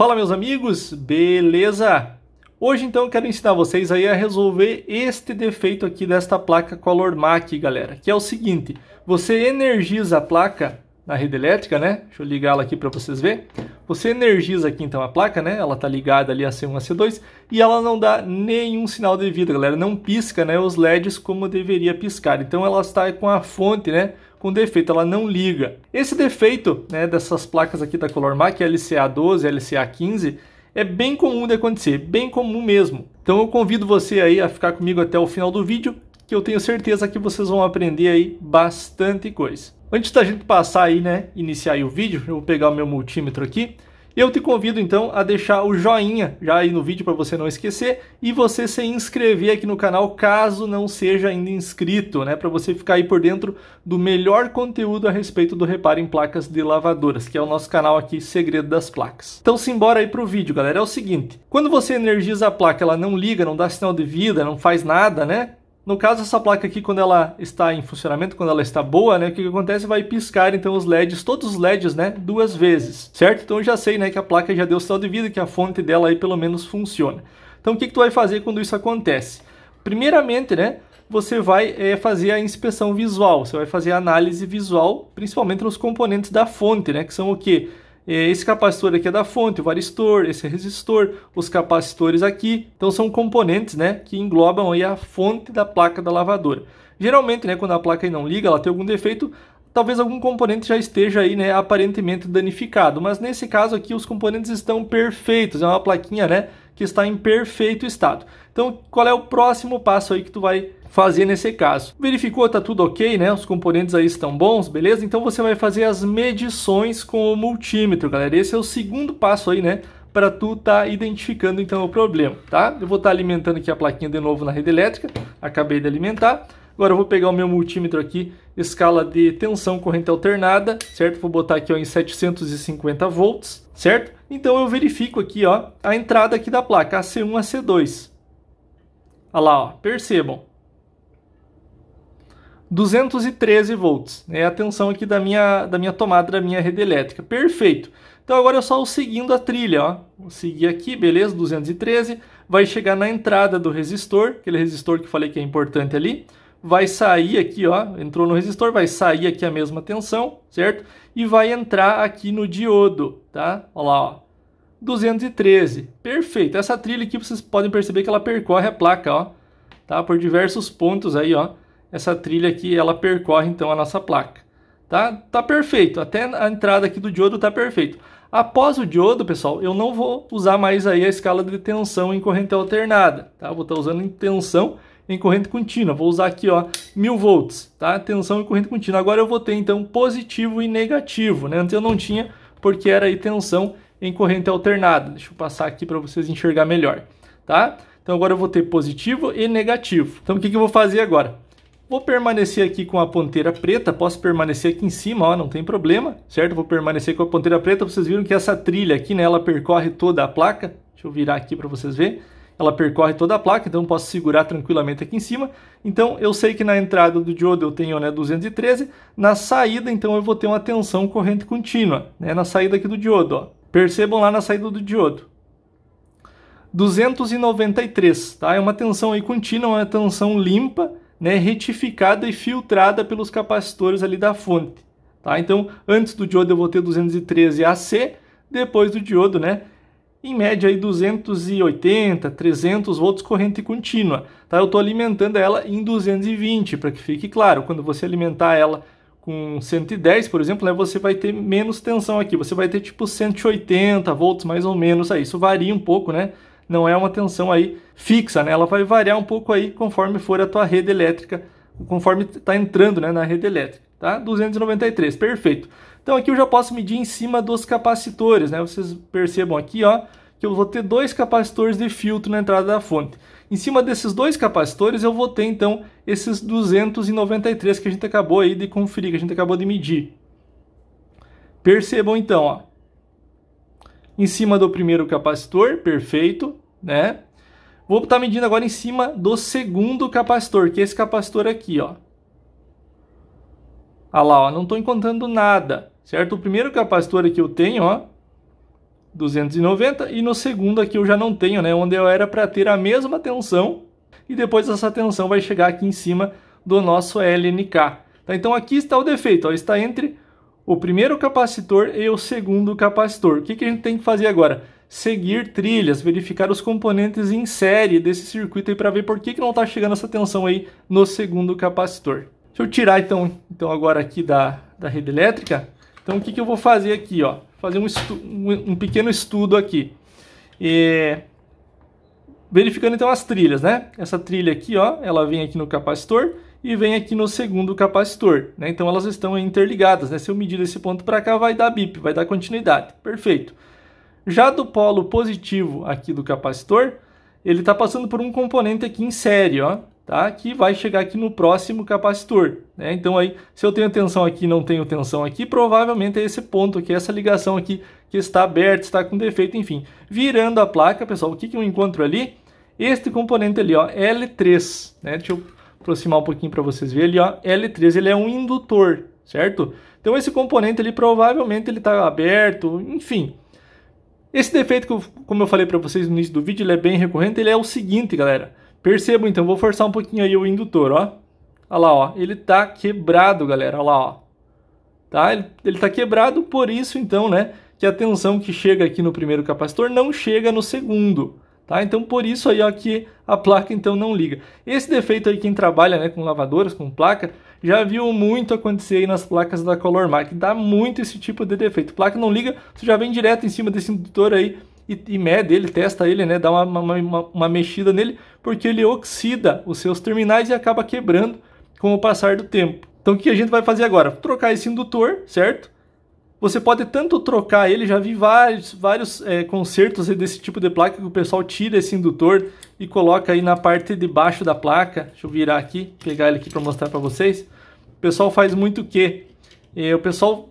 Fala meus amigos, beleza? Hoje então eu quero ensinar vocês aí a resolver este defeito aqui desta placa Color Mac, galera, que é o seguinte, você energiza a placa na rede elétrica, né? Deixa eu ligar ela aqui para vocês verem. Você energiza aqui então a placa, né? Ela tá ligada ali a C1 a C2 e ela não dá nenhum sinal de vida, galera. Não pisca, né? Os LEDs como deveria piscar. Então ela está com a fonte, né? Com defeito, ela não liga. Esse defeito, né? Dessas placas aqui da ColorMac, LCA12, LCA15, é bem comum de acontecer, bem comum mesmo. Então eu convido você aí a ficar comigo até o final do vídeo, que eu tenho certeza que vocês vão aprender aí bastante coisa. Antes da gente passar aí, né, iniciar aí o vídeo, eu vou pegar o meu multímetro aqui. Eu te convido então a deixar o joinha já aí no vídeo para você não esquecer e você se inscrever aqui no canal caso não seja ainda inscrito, né, para você ficar aí por dentro do melhor conteúdo a respeito do reparo em placas de lavadoras, que é o nosso canal aqui Segredo das Placas. Então simbora aí pro vídeo, galera. É o seguinte, quando você energiza a placa, ela não liga, não dá sinal de vida, não faz nada, né? No caso, essa placa aqui, quando ela está em funcionamento, quando ela está boa, né, o que, que acontece? Vai piscar, então, os LEDs, todos os LEDs, né, duas vezes, certo? Então, eu já sei, né, que a placa já deu sinal de vida, que a fonte dela aí, pelo menos, funciona. Então, o que, que tu vai fazer quando isso acontece? Primeiramente, né, você vai é, fazer a inspeção visual, você vai fazer a análise visual, principalmente nos componentes da fonte, né, que são o que? É, esse capacitor aqui é da fonte, o varistor, esse é resistor, os capacitores aqui. Então são componentes né, que englobam aí a fonte da placa da lavadora. Geralmente, né, quando a placa não liga, ela tem algum defeito, talvez algum componente já esteja aí, né, aparentemente danificado, mas nesse caso aqui os componentes estão perfeitos, é uma plaquinha, né, que está em perfeito estado. Então, qual é o próximo passo aí que tu vai fazer nesse caso. Verificou, tá tudo ok, né? Os componentes aí estão bons, beleza? Então você vai fazer as medições com o multímetro, galera. Esse é o segundo passo aí, né? para tu tá identificando então o problema, tá? Eu vou estar tá alimentando aqui a plaquinha de novo na rede elétrica, acabei de alimentar. Agora eu vou pegar o meu multímetro aqui, escala de tensão corrente alternada, certo? Vou botar aqui ó, em 750 volts, certo? Então eu verifico aqui ó, a entrada aqui da placa, AC1, AC2. Olha lá, ó, percebam, 213 volts. É a tensão aqui da minha, da minha tomada da minha rede elétrica. Perfeito. Então agora eu só seguindo a trilha, ó. Vou seguir aqui, beleza, 213. Vai chegar na entrada do resistor, aquele resistor que eu falei que é importante ali. Vai sair aqui, ó, entrou no resistor, vai sair aqui a mesma tensão, certo? E vai entrar aqui no diodo, tá? Olha lá, ó. 213, perfeito. Essa trilha aqui vocês podem perceber que ela percorre a placa, ó. Tá? Por diversos pontos aí, ó essa trilha aqui ela percorre então a nossa placa. Tá? tá perfeito, até a entrada aqui do diodo tá perfeito. Após o diodo, pessoal, eu não vou usar mais aí a escala de tensão em corrente alternada, tá? Vou estar tá usando em tensão em corrente contínua. Vou usar aqui, ó, 1000 volts, tá? Tensão em corrente contínua. Agora eu vou ter então positivo e negativo, né? Antes eu não tinha porque era aí tensão em corrente alternada. Deixa eu passar aqui para vocês enxergar melhor, tá? Então agora eu vou ter positivo e negativo. Então o que, que eu vou fazer agora? Vou permanecer aqui com a ponteira preta, posso permanecer aqui em cima, ó, não tem problema, certo? Vou permanecer com a ponteira preta, vocês viram que essa trilha aqui, né, ela percorre toda a placa. Deixa eu virar aqui para vocês verem. Ela percorre toda a placa, então posso segurar tranquilamente aqui em cima. Então eu sei que na entrada do diodo eu tenho né, 213, na saída então eu vou ter uma tensão corrente contínua, né, na saída aqui do diodo. Ó. Percebam lá na saída do diodo. 293, tá? É uma tensão aí contínua, uma tensão limpa, né, retificada e filtrada pelos capacitores ali da fonte. Tá? Então, antes do diodo eu vou ter 213 AC, depois do diodo, né, em média aí 280, 300 volts corrente contínua. Tá? Eu estou alimentando ela em 220, para que fique claro. Quando você alimentar ela com 110, por exemplo, né, você vai ter menos tensão aqui. Você vai ter tipo 180 volts mais ou menos. Aí. Isso varia um pouco, né? não é uma tensão aí fixa, né? Ela vai variar um pouco aí conforme for a tua rede elétrica, conforme está entrando né, na rede elétrica, tá? 293, perfeito. Então aqui eu já posso medir em cima dos capacitores, né? Vocês percebam aqui, ó, que eu vou ter dois capacitores de filtro na entrada da fonte. Em cima desses dois capacitores eu vou ter então esses 293 que a gente acabou aí de conferir, que a gente acabou de medir. Percebam então, ó, em cima do primeiro capacitor, perfeito, né? Vou estar tá medindo agora em cima do segundo capacitor, que é esse capacitor aqui, ó. Ah lá, ó, não estou encontrando nada, certo? O primeiro capacitor aqui eu tenho, ó, 290, e no segundo aqui eu já não tenho, né? Onde eu era para ter a mesma tensão, e depois essa tensão vai chegar aqui em cima do nosso LNK. Tá? Então aqui está o defeito, ó, está entre o primeiro capacitor e o segundo capacitor. O que, que a gente tem que fazer agora? Seguir trilhas, verificar os componentes em série desse circuito para ver por que, que não está chegando essa tensão aí no segundo capacitor. Deixa eu tirar então, então agora aqui da, da rede elétrica. Então o que, que eu vou fazer aqui? Ó? Fazer um, um, um pequeno estudo aqui. É... Verificando então as trilhas, né? Essa trilha aqui, ó, ela vem aqui no capacitor e vem aqui no segundo capacitor. Né? Então elas estão interligadas. Né? Se eu medir desse ponto para cá, vai dar bip, vai dar continuidade. Perfeito. Já do polo positivo aqui do capacitor, ele está passando por um componente aqui em série, ó, tá? que vai chegar aqui no próximo capacitor. Né? Então, aí, se eu tenho tensão aqui e não tenho tensão aqui, provavelmente é esse ponto aqui, essa ligação aqui que está aberta, está com defeito, enfim. Virando a placa, pessoal, o que, que eu encontro ali? Este componente ali, ó, L3. Né? Deixa eu aproximar um pouquinho para vocês verem ali, ó, L3, ele é um indutor, certo? Então esse componente ali provavelmente ele está aberto, enfim. Esse defeito, que eu, como eu falei para vocês no início do vídeo, ele é bem recorrente, ele é o seguinte, galera. Percebam então, vou forçar um pouquinho aí o indutor, ó. Olha lá, ó, ele está quebrado, galera, olha lá, ó. Tá? Ele, está quebrado, por isso então, né, que a tensão que chega aqui no primeiro capacitor não chega no segundo. Tá? Então por isso aí ó, que a placa então não liga. Esse defeito aí quem trabalha né, com lavadoras, com placa, já viu muito acontecer aí nas placas da Colormac, dá muito esse tipo de defeito. Placa não liga, você já vem direto em cima desse indutor aí e, e mede ele, testa ele, né, dá uma, uma, uma, uma mexida nele, porque ele oxida os seus terminais e acaba quebrando com o passar do tempo. Então o que a gente vai fazer agora? Trocar esse indutor, certo? Você pode tanto trocar ele, já vi vários, vários é, desse tipo de placa que o pessoal tira esse indutor e coloca aí na parte de baixo da placa. Deixa eu virar aqui, pegar ele aqui para mostrar para vocês. O pessoal faz muito o quê? É, o pessoal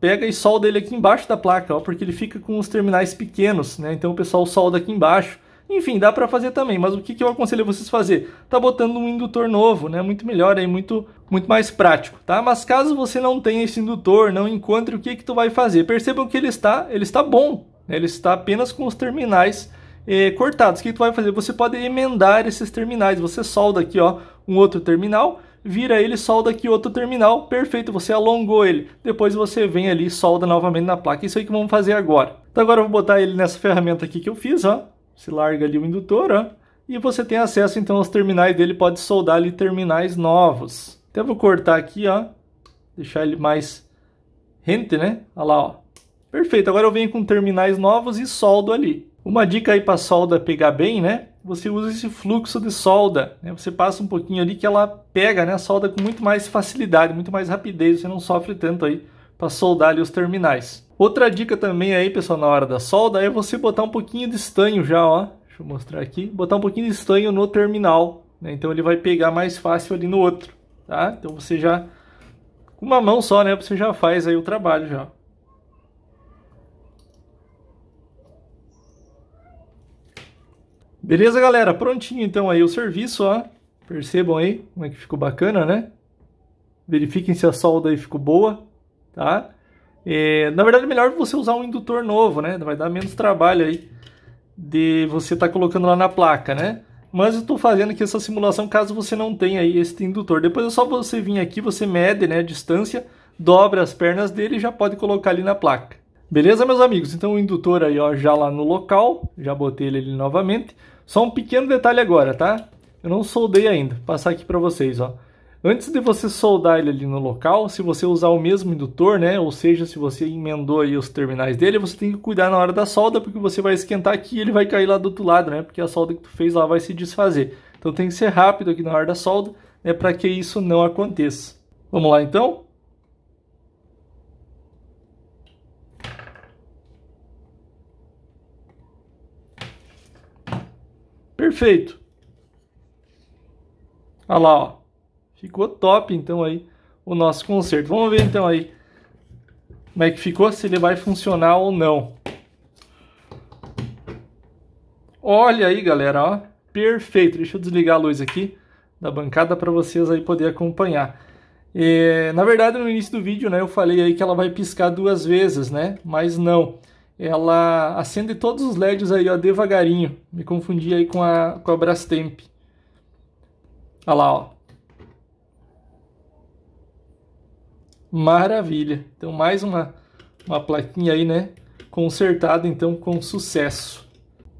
pega e solda ele aqui embaixo da placa, ó, porque ele fica com os terminais pequenos, né? Então o pessoal solda aqui embaixo enfim, dá para fazer também, mas o que, que eu aconselho vocês fazer? Tá botando um indutor novo, né? Muito melhor aí, muito muito mais prático, tá? Mas caso você não tenha esse indutor, não encontre o que que tu vai fazer. Percebam que ele está, ele está bom, né? ele está apenas com os terminais eh, cortados. O que, que tu vai fazer? Você pode emendar esses terminais. Você solda aqui, ó, um outro terminal, vira ele, solda aqui outro terminal, perfeito, você alongou ele. Depois você vem ali e solda novamente na placa. Isso aí que vamos fazer agora. Então agora eu vou botar ele nessa ferramenta aqui que eu fiz, ó se larga ali o indutor, ó, e você tem acesso então aos terminais dele, pode soldar ali terminais novos. Até vou cortar aqui, ó, deixar ele mais rente, né? Olha lá, ó. Perfeito, agora eu venho com terminais novos e soldo ali. Uma dica aí para solda pegar bem, né? Você usa esse fluxo de solda, né? Você passa um pouquinho ali que ela pega, né? A solda com muito mais facilidade, muito mais rapidez, você não sofre tanto aí para soldar ali os terminais. Outra dica também aí, pessoal, na hora da solda é você botar um pouquinho de estanho já, ó. Deixa eu mostrar aqui. Botar um pouquinho de estanho no terminal, né? Então ele vai pegar mais fácil ali no outro, tá? Então você já, com uma mão só, né? Você já faz aí o trabalho já. Beleza, galera? Prontinho então aí o serviço, ó. Percebam aí como é que ficou bacana, né? Verifiquem se a solda aí ficou boa tá? É, na verdade, é melhor você usar um indutor novo, né? Vai dar menos trabalho aí de você estar tá colocando lá na placa, né? Mas eu estou fazendo aqui essa simulação caso você não tenha aí esse indutor. Depois é só você vir aqui, você mede né, a distância, dobra as pernas dele e já pode colocar ali na placa. Beleza, meus amigos? Então o indutor aí ó, já lá no local, já botei ele ali novamente. Só um pequeno detalhe agora, tá? Eu não soldei ainda, vou passar aqui para vocês, ó. Antes de você soldar ele ali no local, se você usar o mesmo indutor, né, ou seja, se você emendou aí os terminais dele, você tem que cuidar na hora da solda, porque você vai esquentar aqui e ele vai cair lá do outro lado, né, porque a solda que tu fez lá vai se desfazer. Então tem que ser rápido aqui na hora da solda, né, para que isso não aconteça. Vamos lá então? Perfeito. Olha lá, ó. Ficou top, então, aí, o nosso conserto. Vamos ver, então, aí, como é que ficou, se ele vai funcionar ou não. Olha aí, galera, ó. Perfeito. Deixa eu desligar a luz aqui da bancada para vocês aí poder acompanhar. É, na verdade, no início do vídeo, né, eu falei aí que ela vai piscar duas vezes, né? Mas não. Ela acende todos os LEDs aí, ó, devagarinho. Me confundi aí com a, com a Brastemp. Olha lá, ó. Maravilha. Então mais uma, uma plaquinha aí, né? Consertada então com sucesso.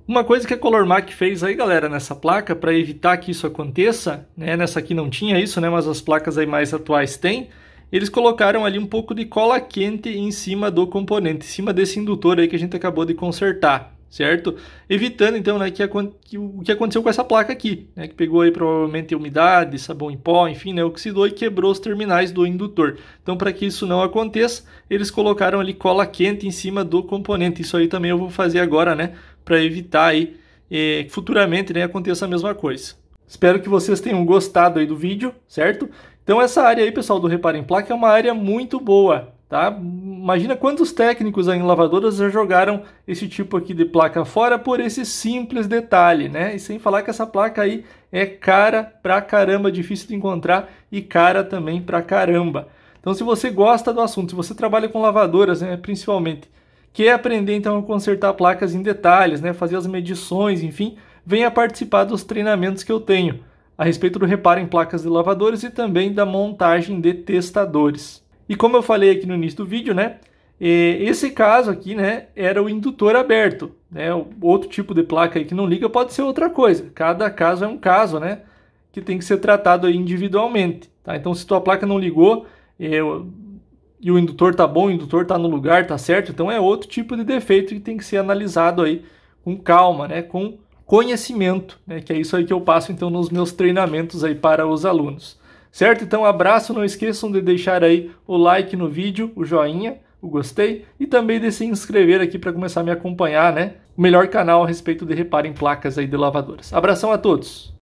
Uma coisa que a Colormac fez aí, galera, nessa placa, para evitar que isso aconteça, né? Nessa aqui não tinha isso, né? Mas as placas aí mais atuais têm. Eles colocaram ali um pouco de cola quente em cima do componente, em cima desse indutor aí que a gente acabou de consertar certo? Evitando então, né, que, a, que, o que aconteceu com essa placa aqui, né, que pegou aí provavelmente umidade, sabão em pó, enfim, né, oxidou e quebrou os terminais do indutor. Então, para que isso não aconteça, eles colocaram ali cola quente em cima do componente. Isso aí também eu vou fazer agora, né, para evitar aí eh, que futuramente, né, aconteça a mesma coisa. Espero que vocês tenham gostado aí do vídeo, certo? Então essa área aí, pessoal, do Reparo em Placa é uma área muito boa, Tá? Imagina quantos técnicos em lavadoras já jogaram esse tipo aqui de placa fora por esse simples detalhe, né? E sem falar que essa placa aí é cara pra caramba, difícil de encontrar e cara também pra caramba. Então se você gosta do assunto, se você trabalha com lavadoras, né, principalmente, quer aprender então a consertar placas em detalhes, né, fazer as medições, enfim, venha participar dos treinamentos que eu tenho a respeito do reparo em placas de lavadores e também da montagem de testadores. E como eu falei aqui no início do vídeo, né? É, esse caso aqui, né, era o indutor aberto, né? Outro tipo de placa aí que não liga pode ser outra coisa. Cada caso é um caso, né? Que tem que ser tratado individualmente, tá? Então, se tua placa não ligou é, e o indutor tá bom, o indutor tá no lugar, tá certo, então é outro tipo de defeito que tem que ser analisado aí com calma, né? Com conhecimento, né? Que é isso aí que eu passo então nos meus treinamentos aí para os alunos. Certo? Então, abraço, não esqueçam de deixar aí o like no vídeo, o joinha, o gostei e também de se inscrever aqui para começar a me acompanhar, né? O melhor canal a respeito de reparo em placas aí de lavadoras. Abração a todos!